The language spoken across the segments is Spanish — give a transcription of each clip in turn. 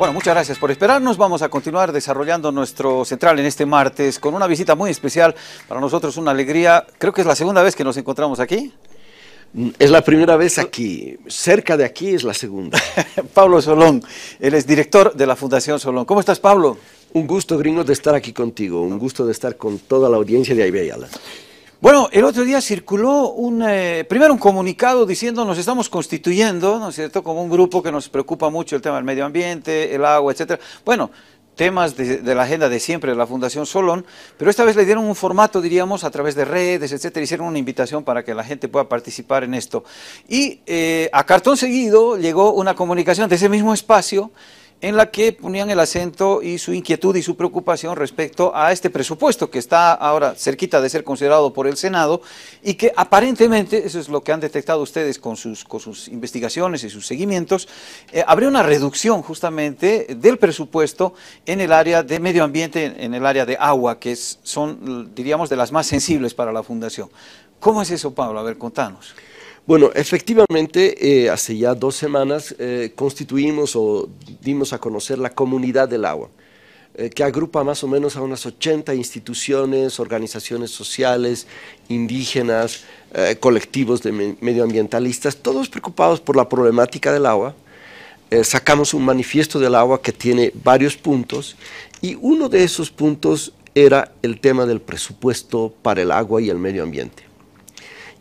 Bueno, muchas gracias por esperarnos. Vamos a continuar desarrollando nuestro central en este martes con una visita muy especial. Para nosotros una alegría. Creo que es la segunda vez que nos encontramos aquí. Mm, es la primera vez aquí, cerca de aquí es la segunda. Pablo Solón, él es director de la Fundación Solón. ¿Cómo estás, Pablo? Un gusto, gringo, de estar aquí contigo. Un gusto de estar con toda la audiencia de Aybe bueno, el otro día circuló un, eh, primero un comunicado diciendo nos estamos constituyendo, ¿no es cierto?, como un grupo que nos preocupa mucho el tema del medio ambiente, el agua, etcétera. Bueno, temas de, la agenda de siempre de la Fundación Solón, pero esta vez le dieron un formato, diríamos, a través de redes, etcétera, hicieron una invitación para que la gente pueda participar en esto. Y eh, a cartón seguido llegó una comunicación de ese mismo espacio en la que ponían el acento y su inquietud y su preocupación respecto a este presupuesto que está ahora cerquita de ser considerado por el Senado y que aparentemente, eso es lo que han detectado ustedes con sus, sus investigaciones y sus seguimientos, eh, habría una reducción justamente del presupuesto en el área de medio ambiente, en el área de agua, que son, diríamos, de las más sensibles para la Fundación. ¿Cómo es eso, Pablo? A ver, contanos. Bueno, efectivamente, eh, hace ya dos semanas eh, constituimos o dimos a conocer la comunidad del agua, eh, que agrupa más o menos a unas 80 instituciones, organizaciones sociales, indígenas, colectivos de medioambientalistas, todos preocupados por la problemática del agua. sacamos un manifiesto del agua que tiene varios puntos y uno de esos puntos era el tema del presupuesto para el agua y el medio ambiente.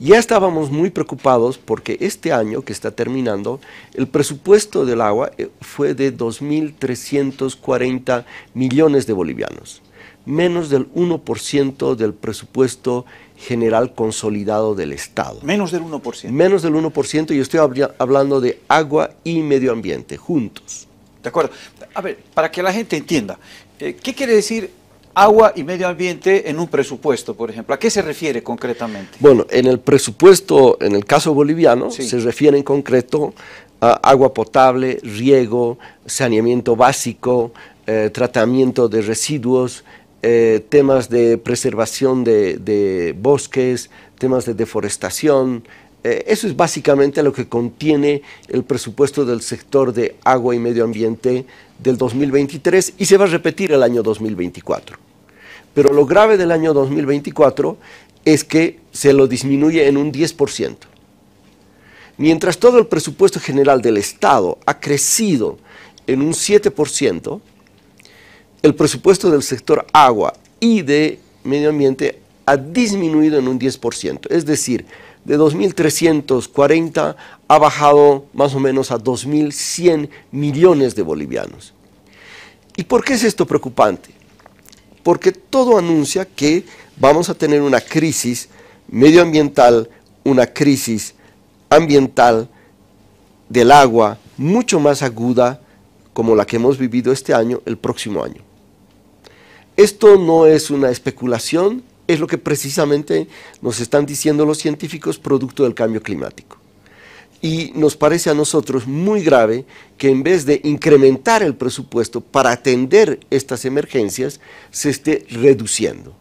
Ya estábamos muy preocupados porque este año que está terminando, el presupuesto del agua eh, fue de 2.340 millones de bolivianos, menos del 1% del presupuesto general consolidado del Estado. Menos del 1%. Menos del 1% y estoy hablando de agua y medio ambiente juntos. De acuerdo. A ver, para que la gente entienda, eh, ¿qué quiere decir agua y medio ambiente en un presupuesto, por ejemplo. ¿A qué se refiere concretamente? Bueno, en el presupuesto, en el caso boliviano, se refiere en concreto a agua potable, riego, saneamiento básico, eh, tratamiento de residuos, eh, temas de preservación de, bosques, temas de deforestación. Eh, eso es básicamente lo que contiene el presupuesto del sector de agua y medio ambiente del 2023 y se va a repetir el año 2024. Pero lo grave del año 2024 es que se lo disminuye en un 10%. Mientras todo el presupuesto general del Estado ha crecido en un 7%, el presupuesto del sector agua y de medio ambiente ha disminuido en un 10%. Es decir, de 2.340 ha bajado más o menos a 2.100 millones de bolivianos. ¿Y por qué es esto preocupante? porque todo anuncia que vamos a tener una crisis medioambiental, una crisis ambiental del agua mucho más aguda como la que hemos vivido este año, el próximo año. Esto no es una especulación, es lo que precisamente nos están diciendo los científicos producto del cambio climático. Y nos parece a nosotros muy grave que en vez de incrementar el presupuesto para atender estas emergencias, se esté reduciendo.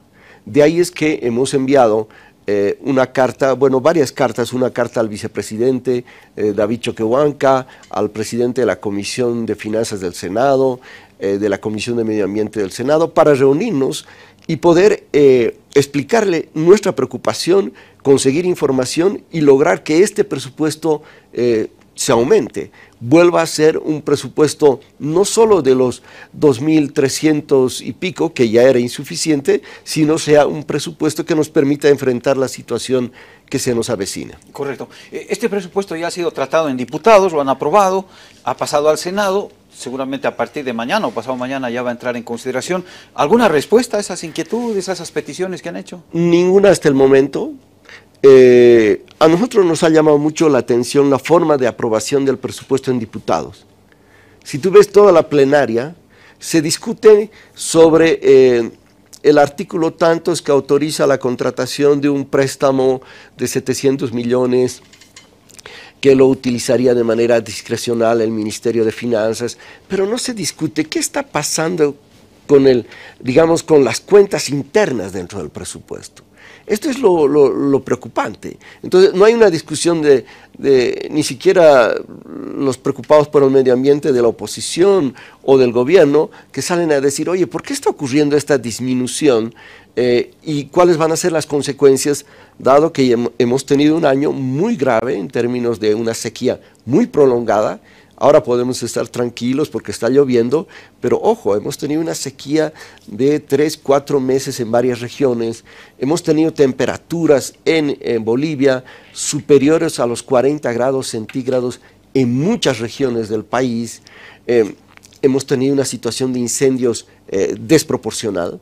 De ahí es que hemos enviado eh, una carta, bueno, varias cartas, una carta al vicepresidente eh, David Choquehuanca, al presidente de la Comisión de Finanzas del Senado, eh, de la Comisión de Medio Ambiente del Senado, para reunirnos y poder eh, explicarle nuestra preocupación, conseguir información y lograr que este presupuesto eh, se aumente, vuelva a ser un presupuesto no solo de los 2.300 y pico, que ya era insuficiente, sino sea un presupuesto que nos permita enfrentar la situación que se nos avecina. Correcto. E, este presupuesto ya ha sido tratado en diputados, lo han aprobado, ha pasado al Senado, seguramente a partir de mañana o pasado mañana ya va a entrar en consideración. ¿Alguna respuesta a esas inquietudes, a esas peticiones que han hecho? Ninguna hasta el momento. Eh, a nosotros nos ha llamado mucho la atención la forma de aprobación del presupuesto en diputados. Si tú ves toda la plenaria, se discute sobre eh, el artículo tantos que autoriza la contratación de un préstamo de 700 millones que lo utilizaría de manera discrecional el Ministerio de Finanzas, pero no se discute qué está pasando con el, digamos, con las cuentas internas dentro del presupuesto. Esto es lo, preocupante. Entonces, no hay una discusión de, ni siquiera los preocupados por el medio ambiente de la oposición o del gobierno que salen a decir, oye, ¿por qué está ocurriendo esta disminución eh, y cuáles van a ser las consecuencias, dado que hemos tenido un año muy grave en términos de una sequía muy prolongada? Ahora podemos estar tranquilos porque está lloviendo, pero ojo, hemos tenido una sequía de 3, 4 meses en varias regiones, hemos tenido temperaturas en, Bolivia superiores a los 40 grados centígrados en muchas regiones del país, eh, hemos tenido una situación de incendios desproporcionado, eh, desproporcionada,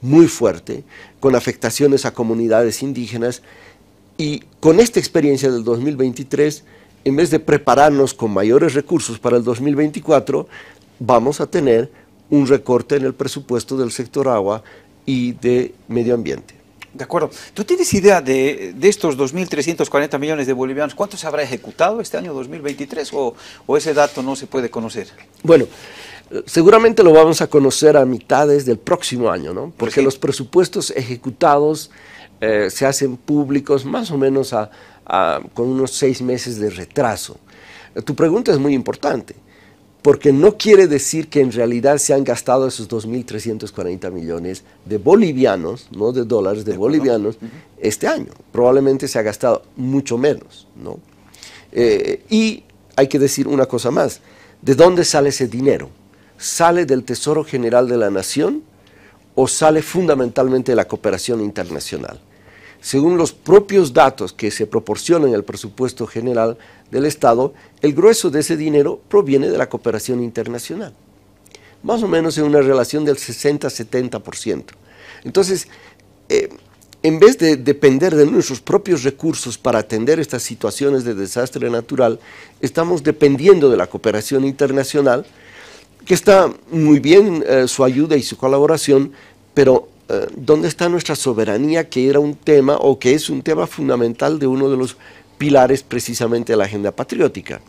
muy fuerte, con afectaciones a comunidades indígenas, y con esta experiencia del 2023 en vez de prepararnos con mayores recursos para el 2024, vamos a tener un recorte en el presupuesto del sector agua y de medio ambiente. De acuerdo. ¿Tú tienes idea de, de estos 2.340 millones de bolivianos, cuánto se habrá ejecutado este año 2023 o, o ese dato no se puede conocer? Bueno, seguramente lo vamos a conocer a mitades del próximo año, ¿no? Porque los presupuestos ejecutados eh, se hacen públicos más o menos con unos seis meses de retraso. Tu pregunta es muy importante, porque no quiere decir que en realidad se han gastado esos 2.340 millones de bolivianos, no de dólares, de, bolivianos, este año. Probablemente se ha gastado mucho menos, eh, y hay que decir una cosa más, ¿de dónde sale ese dinero? Sale del Tesoro General de la Nación, o sale fundamentalmente de la cooperación internacional. Según los propios datos que se proporcionan en el presupuesto general del Estado, el grueso de ese dinero proviene de la cooperación internacional, más o menos en una relación del 60-70%. Entonces, eh, en vez de depender de nuestros propios recursos para atender estas situaciones de desastre natural, estamos dependiendo de la cooperación internacional que está muy bien eh, su ayuda y su colaboración, pero eh, ¿dónde está nuestra soberanía que era un tema o que es un tema fundamental de uno de los pilares precisamente de la agenda patriótica?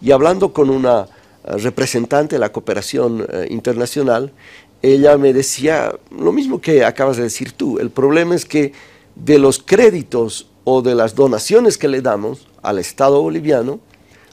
Y hablando con una eh, representante de la cooperación internacional, ella me decía lo mismo que acabas de decir tú, el problema es que de los créditos o de las donaciones que le damos al Estado boliviano,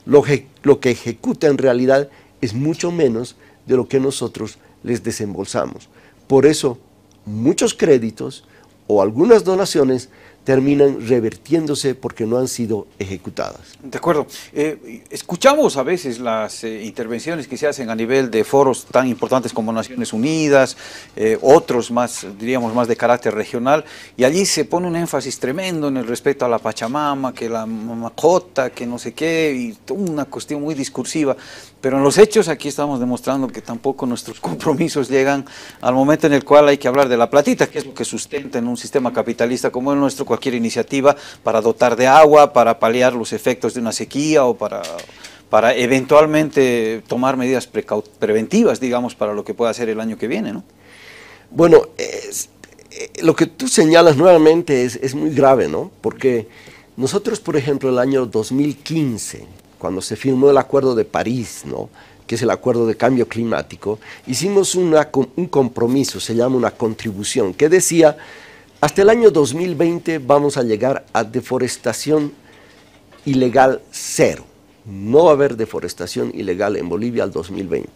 lo, lo que ejecuta en realidad es mucho menos de lo que nosotros les desembolsamos. Por eso, muchos créditos o algunas donaciones terminan revertiéndose porque no han sido ejecutadas. De acuerdo. Eh, escuchamos a veces las eh, intervenciones que se hacen a nivel de foros tan importantes como Naciones Unidas, eh, otros más, diríamos, más de carácter regional, y allí se pone un énfasis tremendo en el respeto a la Pachamama, que la Mamacota, que no sé qué, y una cuestión muy discursiva. Pero en los hechos aquí estamos demostrando que tampoco nuestros compromisos llegan al momento en el cual hay que hablar de la platita, que es lo que sustenta en un sistema capitalista como el nuestro cualquier iniciativa para dotar de agua, para paliar los efectos de una sequía o para para eventualmente tomar medidas preventivas, digamos, para lo que pueda ser el año que viene, Bueno, eh, lo que tú señalas nuevamente es, muy grave, ¿no? Porque nosotros, por ejemplo, el año 2015, cuando se firmó el Acuerdo de París, ¿no? que es el Acuerdo de Cambio Climático, hicimos una, un compromiso, se llama una contribución, que decía hasta el año 2020 vamos a llegar a deforestación ilegal cero. No va a haber deforestación ilegal en Bolivia al 2020.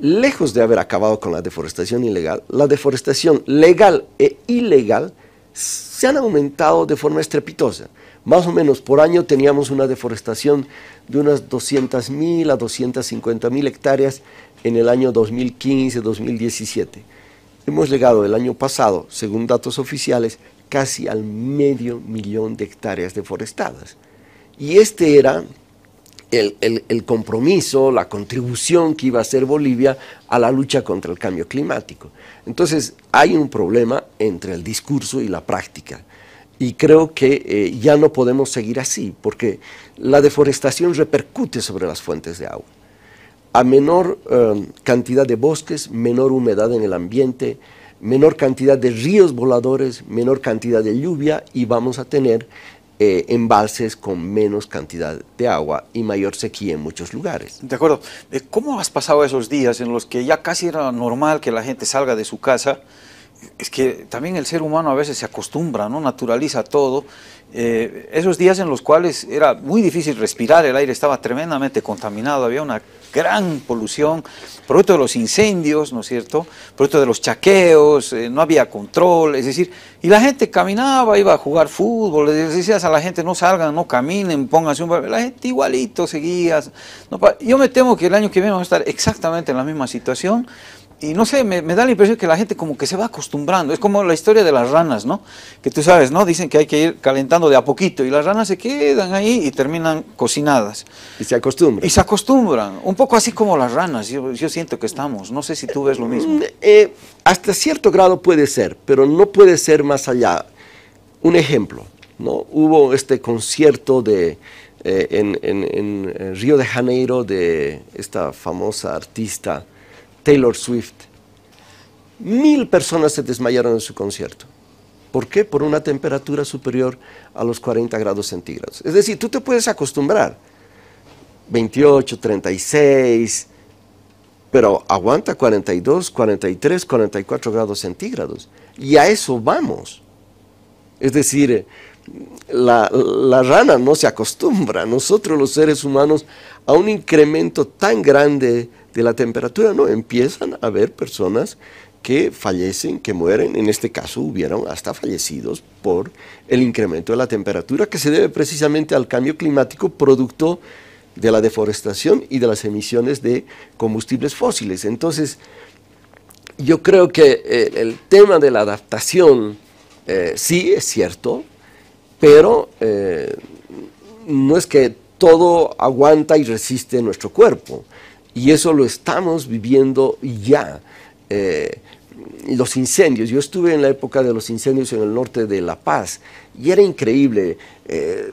Lejos de haber acabado con la deforestación ilegal, la deforestación legal e ilegal se han aumentado de forma estrepitosa. Más o menos por año teníamos una deforestación de unas 200.000 a 250.000 hectáreas en el año 2015-2017. Hemos llegado el año pasado, según datos oficiales, casi al medio millón de hectáreas deforestadas. Y este era el, compromiso, la contribución que iba a hacer Bolivia a la lucha contra el cambio climático. Entonces, hay un problema entre el discurso y la práctica. Y creo que eh, ya no podemos seguir así, porque la deforestación repercute sobre las fuentes de agua a menor eh, cantidad de bosques, menor humedad en el ambiente, menor cantidad de ríos voladores, menor cantidad de lluvia y vamos a tener eh, embalses con menos cantidad de agua y mayor sequía en muchos lugares. De acuerdo. Eh, ¿Cómo has pasado esos días en los que ya casi era normal que la gente salga de su casa? Es que también el ser humano a veces se acostumbra, ¿no? Naturaliza todo eh, esos días en los cuales era muy difícil respirar, el aire estaba tremendamente contaminado, había una gran polución, producto de los incendios, ¿no es cierto? Producto de los chaqueos, eh, no había control, es decir, y la gente caminaba, iba a jugar fútbol, les decías a la gente no salgan, no caminen, pónganse un... La gente igualito seguía. yo me temo que el año que viene vamos a estar exactamente en la misma situación, y no sé, me, da la impresión que la gente como que se va acostumbrando. Es como la historia de las ranas, ¿no? Que tú sabes, ¿no? Dicen que hay que ir calentando de a poquito y las ranas se quedan ahí y terminan cocinadas. Y se acostumbran. Y se acostumbran. Un poco así como las ranas, yo, siento que estamos. No sé si tú ves lo mismo. Mm, eh, hasta cierto grado puede ser, pero no puede ser más allá. Un ejemplo, ¿no? Hubo este concierto de... Eh, en, en, en eh, Río de Janeiro de esta famosa artista Taylor Swift. Mil personas se desmayaron en su concierto. ¿Por qué? Por una temperatura superior a los 40 grados centígrados. Es decir, tú te puedes acostumbrar. 28, 36, pero aguanta 42, 43, 44 grados centígrados. Y a eso vamos. Es decir, la, rana no se acostumbra, nosotros los seres humanos, a un incremento tan grande de la temperatura, ¿no? Empiezan a haber personas que fallecen, que mueren, en este caso hubieron hasta fallecidos por el incremento de la temperatura que se debe precisamente al cambio climático producto de la deforestación y de las emisiones de combustibles fósiles. Entonces, yo creo que eh, el tema de la adaptación eh, sí es cierto, pero eh, no es que todo aguanta y resiste nuestro cuerpo. Y eso lo estamos viviendo ya. Eh, los incendios, yo estuve en la época de los incendios en el norte de La Paz y era increíble. Eh,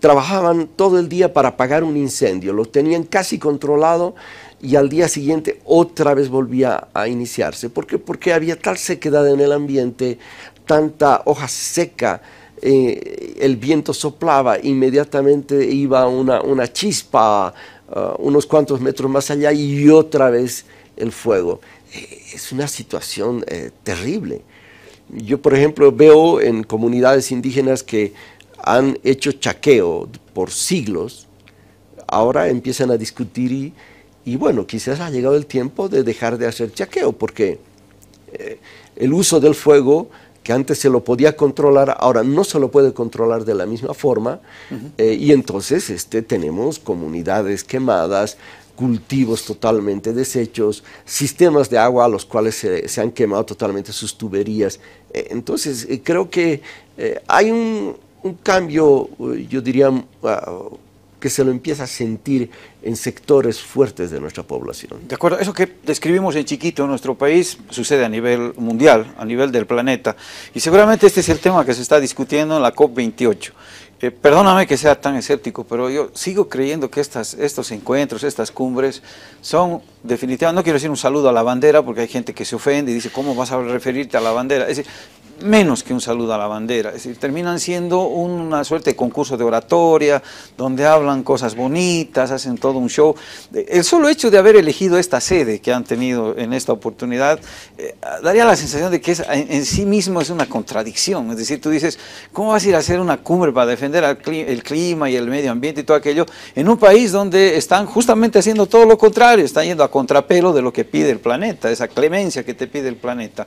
trabajaban todo el día para apagar un incendio, lo tenían casi controlado y al día siguiente otra vez volvía a iniciarse. ¿Por qué? Porque había tal sequedad en el ambiente, tanta hoja seca, eh, el viento soplaba, inmediatamente iba una, una chispa Ah, unos cuantos metros más allá y otra vez el fuego. Eh, es una situación eh, terrible. Yo, por ejemplo, veo en comunidades indígenas que han hecho chaqueo por siglos, ahora empiezan a discutir y, bueno, quizás ha llegado el tiempo de dejar de hacer chaqueo, porque eh, el uso del fuego que antes se lo podía controlar, ahora no se lo puede controlar de la misma forma, eh, y entonces este, tenemos comunidades quemadas, cultivos totalmente deshechos, sistemas de agua a los cuales se, han quemado totalmente sus tuberías. Eh, entonces, eh, creo que hay un, cambio, yo diría, ah, que se lo empieza a sentir en sectores fuertes de nuestra población. De acuerdo, eso que describimos en chiquito en nuestro país sucede a nivel mundial, a nivel del planeta, y seguramente este es el tema que se está discutiendo en la COP28. Eh, perdóname que sea tan escéptico, pero yo sigo creyendo que estas, estos encuentros, estas cumbres, son definitivas. no quiero decir un saludo a la bandera, porque hay gente que se ofende y dice, ¿cómo vas a referirte a la bandera? Es menos que un saludo a la bandera, es decir, terminan siendo una suerte de concurso de oratoria, donde hablan cosas bonitas, hacen todo un show. Eh, el solo hecho de haber elegido esta sede que han tenido en esta oportunidad, eh, daría la sensación de que en, sí mismo es una contradicción, es decir, tú dices, ¿cómo vas a ir a hacer una cumbre para defender el clima y el medio ambiente y todo aquello en un país donde están justamente haciendo todo lo contrario, están yendo a contrapelo de lo que pide el planeta, esa clemencia que te pide el planeta?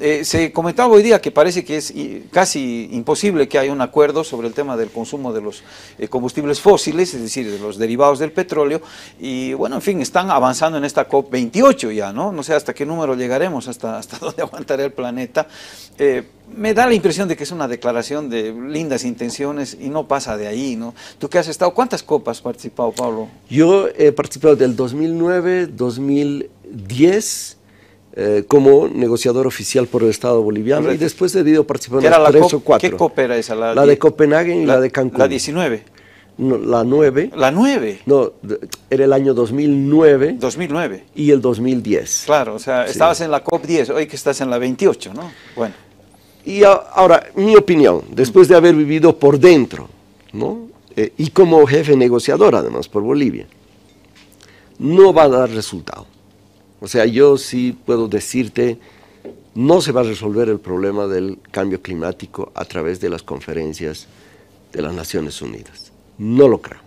Eh, se comentaba hoy día que parece que es casi imposible que haya un acuerdo sobre el tema del consumo de los eh, combustibles fósiles, es decir, de los derivados del petróleo, y bueno, en fin, están avanzando en esta COP28 ya, ¿no? No sé hasta qué número llegaremos, hasta, hasta dónde aguantará el planeta. Eh, me da la impresión de que es una declaración de lindas intenciones y no pasa de ahí, ¿no? ¿Tú qué has estado? ¿Cuántas copas has participado, Pablo? Yo he participado del 2009, 2010 eh, como negociador oficial por el Estado boliviano y después he debido participar en tres o cuatro. ¿Qué copa era esa? La, de Copenhague y la, de Cancún. La 19. la 9. La 9. No, era el año 2009. 2009. Y el 2010. Claro, o sea, estabas en la COP 10, hoy que estás en la 28, ¿no? Bueno. Y ahora, mi opinión, después de haber vivido por dentro, ¿no? Eh, y como jefe negociador, además, por Bolivia, no va a dar resultado. O sea, yo sí puedo decirte, no se va a resolver el problema del cambio climático a través de las conferencias de las Naciones Unidas. No lo creo.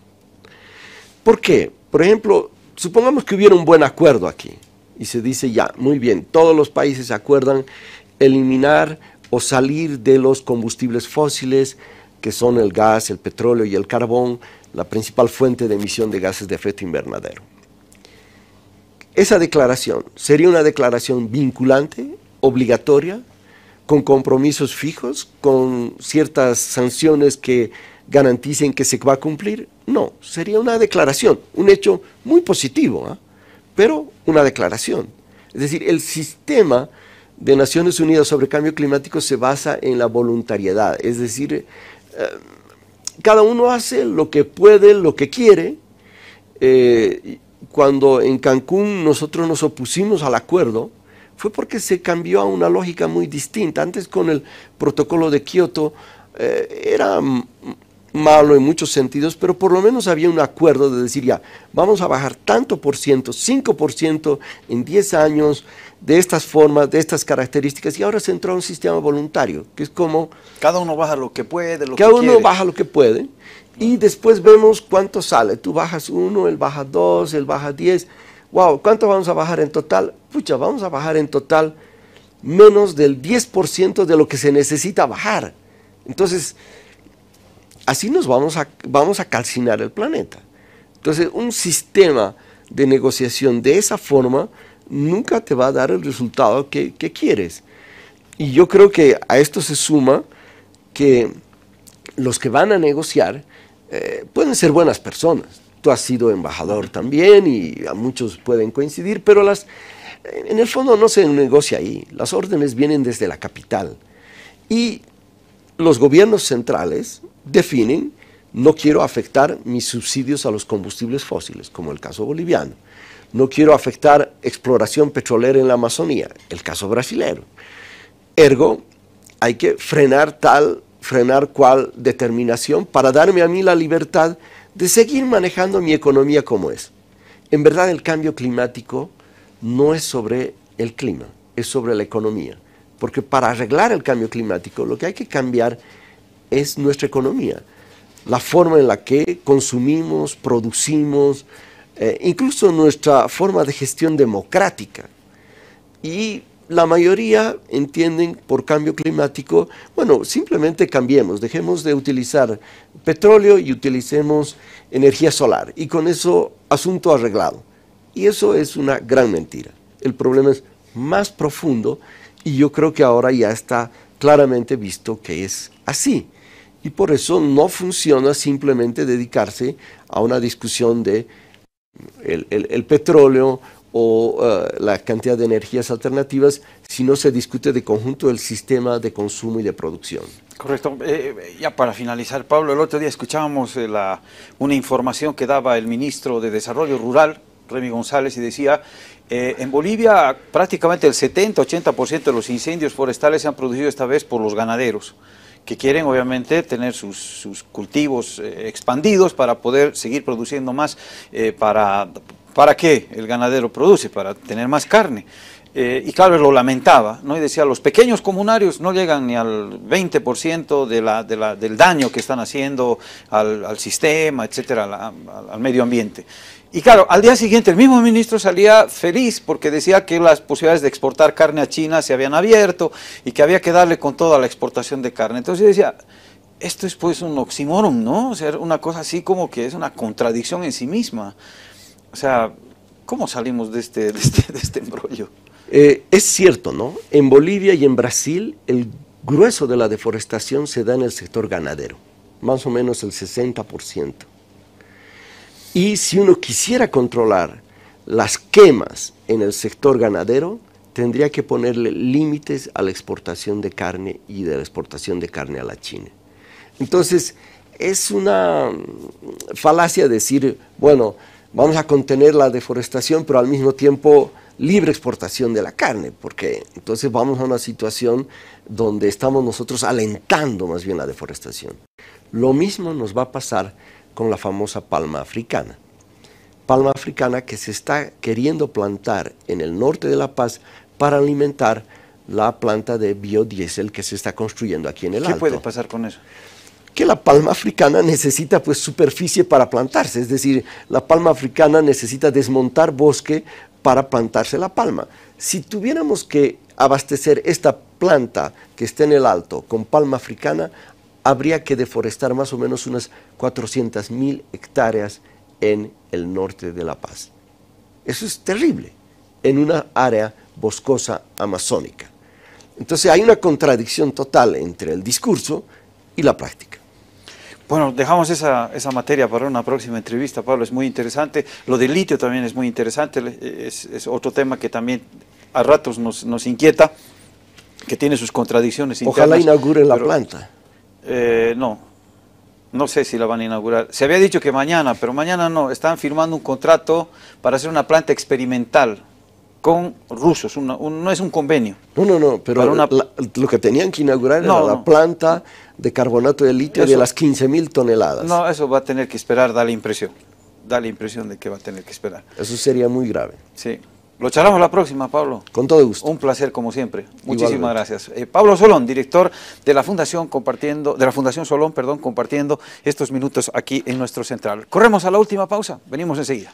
¿Por qué? Por ejemplo, supongamos que hubiera un buen acuerdo aquí y se dice ya, muy bien, todos los países acuerdan eliminar o salir de los combustibles fósiles, que son el gas, el petróleo y el carbón, la principal fuente de emisión de gases de efecto invernadero. Esa declaración sería una declaración vinculante, obligatoria, con compromisos fijos, con ciertas sanciones que garanticen que se va a cumplir. No, sería una declaración, un hecho muy positivo, ¿ah? pero una declaración. Es decir, el sistema de Naciones Unidas sobre cambio climático se basa en la voluntariedad, es decir, eh, cada uno hace lo que puede, lo que quiere, eh, cuando en Cancún nosotros nos opusimos al acuerdo, fue porque se cambió a una lógica muy distinta. Antes con el protocolo de Kioto eh, era malo en muchos sentidos, pero por lo menos había un acuerdo de decir ya, vamos a bajar tanto por ciento, 5% en 10 años de estas formas, de estas características, y ahora se entró a un sistema voluntario, que es como... Cada uno baja lo que puede, lo que cada uno baja lo que puede, y después vemos cuánto sale. Tú bajas uno, él baja dos, él baja 10. Wow, ¿cuánto vamos a bajar en total? Pucha, vamos a bajar en total menos del 10% de lo que se necesita bajar. Entonces, así nos vamos a, vamos a calcinar el planeta. Entonces, un sistema de negociación de esa forma nunca te va a dar el resultado que, quieres. Y yo creo que a esto se suma que los que van a negociar eh, pueden ser buenas personas. Tú has sido embajador también y a muchos pueden coincidir, pero eh, en el fondo no se negocia ahí. Las órdenes vienen desde la capital. Y los gobiernos centrales definen, no quiero afectar mis subsidios a los combustibles fósiles, como el caso boliviano. No quiero afectar exploración petrolera en la Amazonía, el caso brasilero. Ergo, hay que frenar tal, frenar cual determinación para darme a mí la libertad de seguir manejando mi economía como es. En verdad el cambio climático no es sobre el clima, es sobre la economía. Porque para arreglar el cambio climático lo que hay que cambiar es nuestra economía, la forma en la que consumimos, producimos, eh, incluso nuestra forma de gestión democrática. Y la mayoría entienden por cambio climático, bueno, simplemente cambiemos, dejemos de utilizar petróleo y utilicemos energía solar. Y con eso, asunto arreglado. Y eso es una gran mentira. El problema es más profundo y yo creo que ahora ya está claramente visto que es así. Y por eso no funciona simplemente dedicarse a una discusión de el, petróleo o eh, la cantidad de energías alternativas sino se discute de conjunto el sistema de consumo y de producción. Correcto. Eh, eh, ya para finalizar, Pablo, el otro día escuchábamos una información que daba el ministro de Desarrollo Rural, Remy González, y decía, en Bolivia prácticamente el 70-80% de los incendios forestales se han producido esta vez por los ganaderos que quieren obviamente tener sus, sus cultivos eh, expandidos para poder seguir produciendo más. Eh, para, ¿Para qué el ganadero produce? Para tener más carne. Eh, y claro, lo lamentaba, ¿no? Y decía, los pequeños comunarios no llegan ni al 20% de del daño que están haciendo al, sistema, etcétera, al, medio ambiente. Y claro, al día siguiente el mismo ministro salía feliz porque decía que las posibilidades de exportar carne a China se habían abierto y que había que darle con toda la exportación de carne. Entonces decía, esto es pues un oxímoron, ¿no? O sea, una cosa así como que es una contradicción en sí misma. O sea, ¿cómo salimos de este, de este, de este embrollo? Eh, es cierto, ¿no? En Bolivia y en Brasil el grueso de la deforestación se da en el sector ganadero, más o menos el 60%. Y si uno quisiera controlar las quemas en el sector ganadero, tendría que ponerle límites a la exportación de carne y de la exportación de carne a la China. Entonces, es una mm, falacia decir, bueno, vamos a contener la deforestación, pero al mismo tiempo libre exportación de la carne, porque entonces vamos a una situación donde estamos nosotros alentando más bien la deforestación. Lo mismo nos va a pasar con la famosa palma africana. Palma africana que se está queriendo plantar en el norte de La Paz para alimentar la planta de biodiesel que se está construyendo aquí en el ¿Qué puede pasar con eso? que la palma africana necesita pues superficie para plantarse, es decir, la palma africana necesita desmontar bosque para plantarse la palma. Si tuviéramos que abastecer esta planta que está en el alto con palma africana, habría que deforestar más o menos unas 400.000 hectáreas en el norte de La Paz. Eso es terrible en una área boscosa amazónica. Entonces hay una contradicción total entre el discurso y la práctica. Bueno, dejamos esa, esa, materia para una próxima entrevista, Pablo, es muy interesante. Lo del litio también es muy interesante, es, otro tema que también a ratos nos, inquieta, que tiene sus contradicciones internas. Ojalá inauguren la planta. Eh, no, no sé si la van a inaugurar. Se había dicho que mañana, pero mañana no, están firmando un contrato para hacer una planta experimental con rusos, no es un convenio. No, no, no, pero lo que tenían que inaugurar era la planta de carbonato de litio de las 15.000 toneladas. No, eso va a tener que esperar, da la impresión, da la impresión de que va a tener que esperar. Eso sería muy grave. Sí. Lo charlamos la próxima, Pablo. Con todo gusto. Un placer, como siempre. Muchísimas gracias. Eh, Pablo Solón, director de la Fundación compartiendo, de la Fundación Solón, perdón, compartiendo estos minutos aquí en nuestro central. Corremos a la última pausa, venimos enseguida.